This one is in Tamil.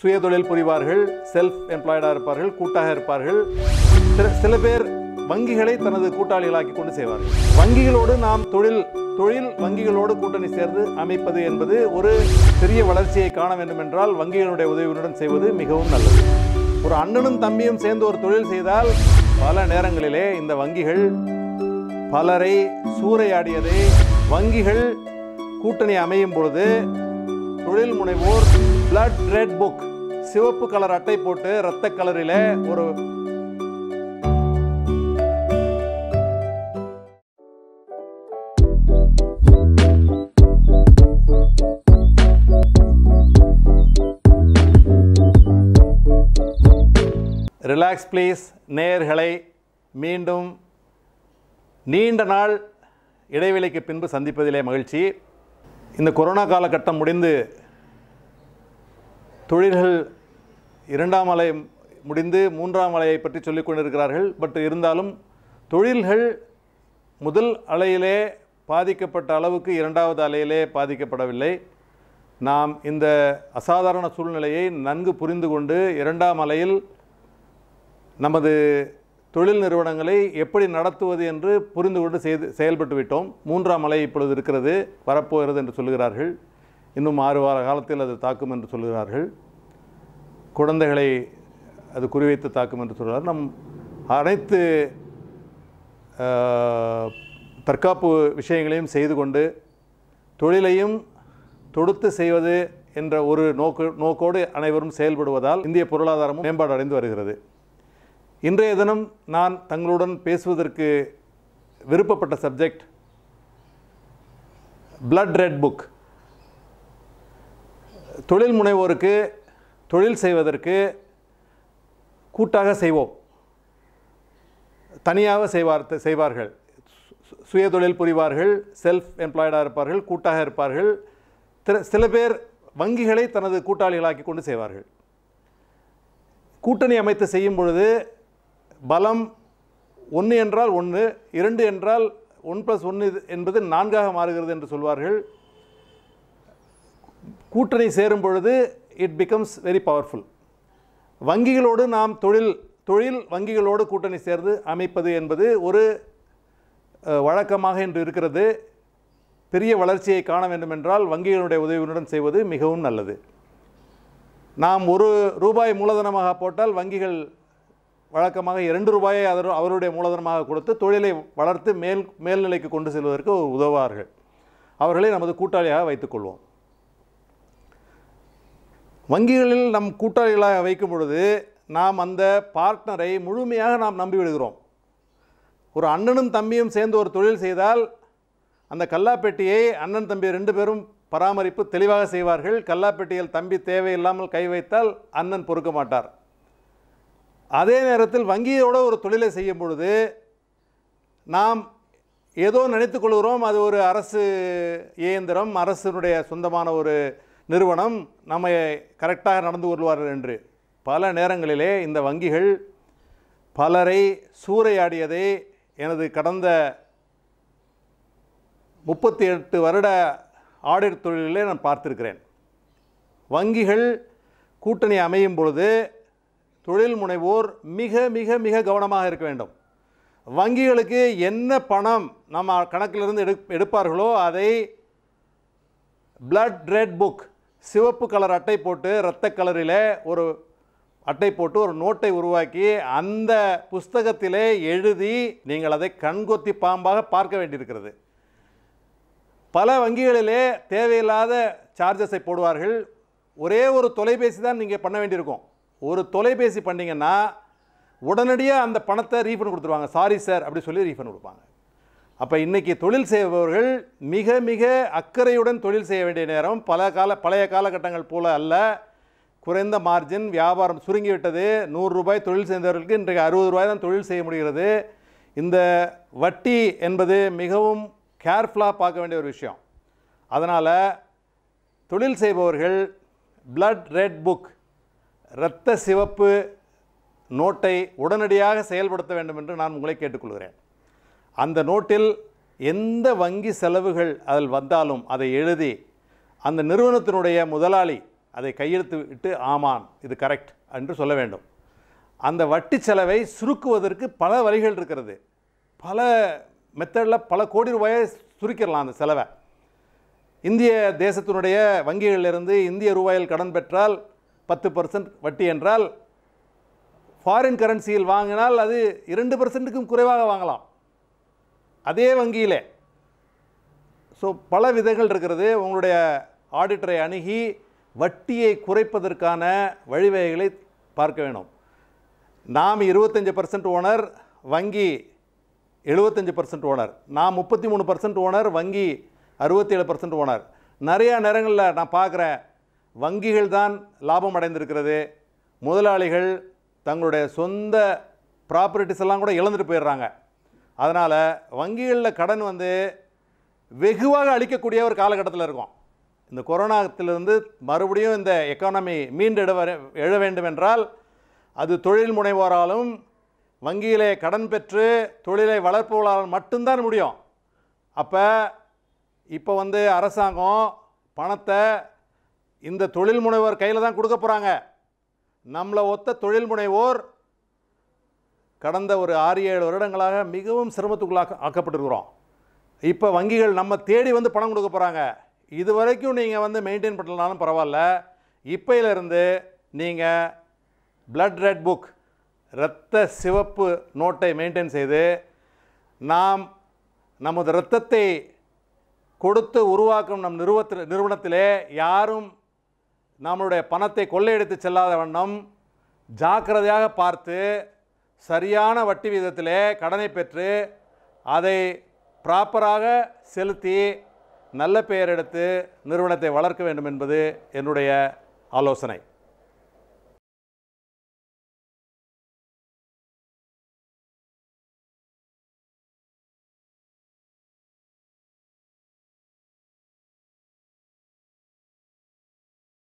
சுயதொழில் புரிவார்கள் செல்ஃப் எம்ப்ளாய்டாக இருப்பார்கள் கூட்டாக இருப்பார்கள் சில பேர் வங்கிகளை தனது கூட்டாளிகளாக்கி கொண்டு செய்வார்கள் வங்கிகளோடு நாம் தொழில் தொழில் வங்கிகளோடு கூட்டணி சேர்ந்து அமைப்பது என்பது ஒரு பெரிய வளர்ச்சியை காண வேண்டும் என்றால் வங்கிகளுடைய உதவியுடன் செய்வது மிகவும் நல்லது ஒரு அண்ணனும் தம்பியும் சேர்ந்து ஒரு தொழில் செய்தால் பல நேரங்களிலே இந்த வங்கிகள் பலரை சூறையாடியதை வங்கிகள் கூட்டணி அமையும் பொழுது தொழில் முனைவோர் பிளட் ரெட் புக் சிவப்பு கலர் அட்டை போட்டு ரத்த கலரில் ஒரு ரிலாக்ஸ் ப்ளீஸ் நேர்களை மீண்டும் நீண்ட நாள் இடைவெளிக்கு பின்பு சந்திப்பதிலே மகிழ்ச்சி இந்த கொரோனா காலகட்டம் முடிந்து தொழில்கள் இரண்டாம் அலை முடிந்து மூன்றாம் அலையை பற்றி சொல்லிக் கொண்டிருக்கிறார்கள் பட் இருந்தாலும் தொழில்கள் முதல் அலையிலே பாதிக்கப்பட்ட அளவுக்கு இரண்டாவது அலையிலே பாதிக்கப்படவில்லை நாம் இந்த அசாதாரண சூழ்நிலையை நன்கு புரிந்து கொண்டு இரண்டாம் அலையில் நமது தொழில் நிறுவனங்களை எப்படி நடத்துவது என்று புரிந்து கொண்டு செய்து செயல்பட்டு விட்டோம் மூன்றாம் அலை இப்பொழுது இருக்கிறது வரப்போகிறது என்று சொல்கிறார்கள் இன்னும் ஆறு வார காலத்தில் அது தாக்கும் என்று சொல்கிறார்கள் குழந்தைகளை அது குறிவைத்து தாக்கும் என்று சொல்கிறார் நம் அனைத்து தற்காப்பு விஷயங்களையும் செய்து கொண்டு தொழிலையும் தொடுத்து செய்வது என்ற ஒரு நோக்கு நோக்கோடு அனைவரும் செயல்படுவதால் இந்திய பொருளாதாரமும் மேம்பாடு அடைந்து வருகிறது இன்றைய தினம் நான் தங்களுடன் பேசுவதற்கு விருப்பப்பட்ட சப்ஜெக்ட் பிளட் ரெட் புக் தொழில் முனைவோருக்கு தொழில் செய்வதற்கு கூட்டாக செய்வோம் தனியாக செய்வார் செய்வார்கள் சுய தொழில் புரிவார்கள் செல்ஃப் எம்ப்ளாய்டாக இருப்பார்கள் கூட்டாக இருப்பார்கள் சில பேர் வங்கிகளை தனது கூட்டாளிகளாக்கி கொண்டு செய்வார்கள் கூட்டணி அமைத்து செய்யும் பொழுது பலம் ஒன்று என்றால் ஒன்று இரண்டு என்றால் ஒன் ப்ளஸ் ஒன்று என்பது நான்காக மாறுகிறது என்று சொல்வார்கள் கூட்டணி சேரும் பொழுது இட் பிகம்ஸ் வெரி பவர்ஃபுல் வங்கிகளோடு நாம் தொழில் தொழில் வங்கிகளோடு கூட்டணி சேர்ந்து அமைப்பது என்பது ஒரு வழக்கமாக இன்று இருக்கிறது பெரிய வளர்ச்சியை காண வேண்டுமென்றால் வங்கிகளுடைய உதவியுடன் செய்வது மிகவும் நல்லது நாம் ஒரு ரூபாய் மூலதனமாக போட்டால் வங்கிகள் வழக்கமாக இரண்டு ரூபாயை அதர் அவருடைய மூலதனமாக கொடுத்து தொழிலை வளர்த்து மேல் மேல்நிலைக்கு கொண்டு செல்வதற்கு உதவார்கள் அவர்களை நமது கூட்டாளியாக வைத்துக்கொள்வோம் வங்கிகளில் நம் கூட்டாளிகளாக வைக்கும் பொழுது நாம் அந்த பார்ட்னரை முழுமையாக நாம் நம்பி விடுகிறோம் ஒரு அண்ணனும் தம்பியும் சேர்ந்து ஒரு தொழில் செய்தால் அந்த கல்லாப்பெட்டியை அண்ணன் தம்பி ரெண்டு பேரும் பராமரிப்பு தெளிவாக செய்வார்கள் கல்லாப்பெட்டியில் தம்பி தேவையில்லாமல் கை வைத்தால் அண்ணன் பொறுக்க மாட்டார் அதே நேரத்தில் வங்கியோட ஒரு தொழிலை செய்யும் பொழுது நாம் ஏதோ நினைத்துக்கொள்கிறோம் கொள்கிறோம் அது ஒரு அரசு இயந்திரம் அரசினுடைய சொந்தமான ஒரு நிறுவனம் நம்ம கரெக்டாக நடந்து கொள்வார்கள் என்று பல நேரங்களிலே இந்த வங்கிகள் பலரை சூறையாடியதை எனது கடந்த முப்பத்தி எட்டு வருட ஆடிட் தொழிலே நான் பார்த்திருக்கிறேன் வங்கிகள் கூட்டணி அமையும் பொழுது தொழில் முனைவோர் மிக மிக மிக கவனமாக இருக்க வேண்டும் வங்கிகளுக்கு என்ன பணம் நம்ம கணக்கிலிருந்து எடு எடுப்பார்களோ அதை பிளட் ரெட் புக் சிவப்பு கலர் அட்டை போட்டு இரத்த கலரில் ஒரு அட்டை போட்டு ஒரு நோட்டை உருவாக்கி அந்த புஸ்தகத்திலே எழுதி நீங்கள் அதை கண்கொத்தி பாம்பாக பார்க்க வேண்டியிருக்கிறது பல வங்கிகளிலே தேவையில்லாத சார்ஜஸை போடுவார்கள் ஒரே ஒரு தொலைபேசி தான் நீங்கள் பண்ண வேண்டியிருக்கும் ஒரு தொலைபேசி பண்ணிங்கன்னா உடனடியாக அந்த பணத்தை ரீஃபண்ட் கொடுத்துருவாங்க சாரி சார் அப்படி சொல்லி ரீஃபண்ட் கொடுப்பாங்க அப்போ இன்றைக்கி தொழில் செய்பவர்கள் மிக மிக அக்கறையுடன் தொழில் செய்ய வேண்டிய நேரம் பல கால பழைய காலகட்டங்கள் போல அல்ல குறைந்த மார்ஜின் வியாபாரம் சுருங்கிவிட்டது நூறுரூபாய் தொழில் செய்தவர்களுக்கு இன்றைக்கு அறுபது ரூபாய் தான் தொழில் செய்ய முடிகிறது இந்த வட்டி என்பது மிகவும் கேர்ஃபுல்லாக பார்க்க வேண்டிய ஒரு விஷயம் அதனால் தொழில் செய்பவர்கள் பிளட் ரெட் புக் இரத்த சிவப்பு நோட்டை உடனடியாக செயல்படுத்த வேண்டும் என்று நான் உங்களை கேட்டுக்கொள்கிறேன் அந்த நோட்டில் எந்த வங்கி செலவுகள் அதில் வந்தாலும் அதை எழுதி அந்த நிறுவனத்தினுடைய முதலாளி அதை கையெழுத்து விட்டு ஆமான் இது கரெக்ட் என்று சொல்ல வேண்டும் அந்த வட்டி செலவை சுருக்குவதற்கு பல வழிகள் இருக்கிறது பல மெத்தடில் பல கோடி ரூபாயை சுருக்கிடலாம் அந்த செலவை இந்திய தேசத்தினுடைய வங்கிகளிலிருந்து இந்திய ரூபாயில் கடன் பெற்றால் பத்து பர்சன்ட் வட்டி என்றால் ஃபாரின் கரன்சியில் வாங்கினால் அது இரண்டு பர்சன்ட்டுக்கும் குறைவாக வாங்கலாம் அதே வங்கியில் ஸோ பல விதைகள் இருக்கிறது உங்களுடைய ஆடிட்டரை அணுகி வட்டியை குறைப்பதற்கான வழிவகைகளை பார்க்க வேணும் நாம் இருபத்தஞ்சி பர்சன்ட் ஓனர் வங்கி எழுபத்தஞ்சி பர்சன்ட் ஓனர் நான் முப்பத்தி மூணு பர்சன்ட் ஓனர் வங்கி அறுபத்தேழு பர்சன்ட் ஓனர் நிறையா நேரங்களில் நான் பார்க்குறேன் வங்கிகள் தான் லாபம் அடைந்திருக்கிறது முதலாளிகள் தங்களுடைய சொந்த ப்ராப்பர்ட்டிஸ் எல்லாம் கூட இழந்துட்டு போயிடுறாங்க அதனால் வங்கிகளில் கடன் வந்து வெகுவாக அளிக்கக்கூடிய ஒரு காலகட்டத்தில் இருக்கும் இந்த கொரோனாத்திலிருந்து மறுபடியும் இந்த எக்கானமி மீண்டெட எழ வேண்டும் என்றால் அது தொழில் முனைவோராலும் வங்கியிலே கடன் பெற்று தொழிலை வளர்ப்பவர்களால் மட்டும்தான் முடியும் அப்போ இப்போ வந்து அரசாங்கம் பணத்தை இந்த தொழில் முனைவோர் கையில் தான் கொடுக்க போகிறாங்க நம்மளை ஒத்த தொழில் முனைவோர் கடந்த ஒரு ஆறு ஏழு வருடங்களாக மிகவும் சிரமத்துக்குள்ளாக ஆக்கப்பட்டிருக்கிறோம் இப்போ வங்கிகள் நம்ம தேடி வந்து பணம் கொடுக்க போகிறாங்க இது வரைக்கும் நீங்கள் வந்து மெயின்டைன் பண்ணலனாலும் பரவாயில்ல இப்போயிலேருந்து நீங்கள் பிளட் ரெட் புக் இரத்த சிவப்பு நோட்டை மெயின்டைன் செய்து நாம் நமது இரத்தத்தை கொடுத்து உருவாக்கும் நம் நிறுவத்தில் நிறுவனத்திலே யாரும் நம்மளுடைய பணத்தை கொள்ளையடித்து செல்லாத வண்ணம் ஜாக்கிரதையாக பார்த்து சரியான வட்டி விதத்திலே கடனை பெற்று அதை ப்ராப்பராக செலுத்தி நல்ல பெயர் எடுத்து நிறுவனத்தை வளர்க்க வேண்டும் என்பது என்னுடைய ஆலோசனை